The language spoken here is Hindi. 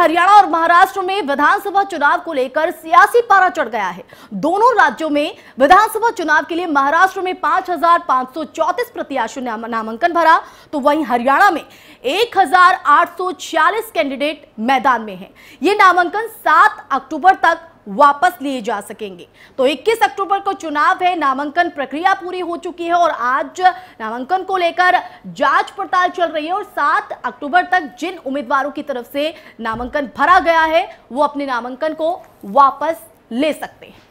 हरियाणा और महाराष्ट्र में विधानसभा चुनाव को लेकर सियासी पारा चढ़ गया है दोनों राज्यों में विधानसभा चुनाव के लिए महाराष्ट्र में 5,534 प्रत्याशियों ने नामांकन भरा तो वहीं हरियाणा में 1,846 कैंडिडेट मैदान में हैं। ये नामांकन 7 अक्टूबर तक वापस लिए जा सकेंगे तो 21 अक्टूबर को चुनाव है नामांकन प्रक्रिया पूरी हो चुकी है और आज नामांकन को लेकर जांच पड़ताल चल रही है और 7 अक्टूबर तक जिन उम्मीदवारों की तरफ से नामांकन भरा गया है वो अपने नामांकन को वापस ले सकते हैं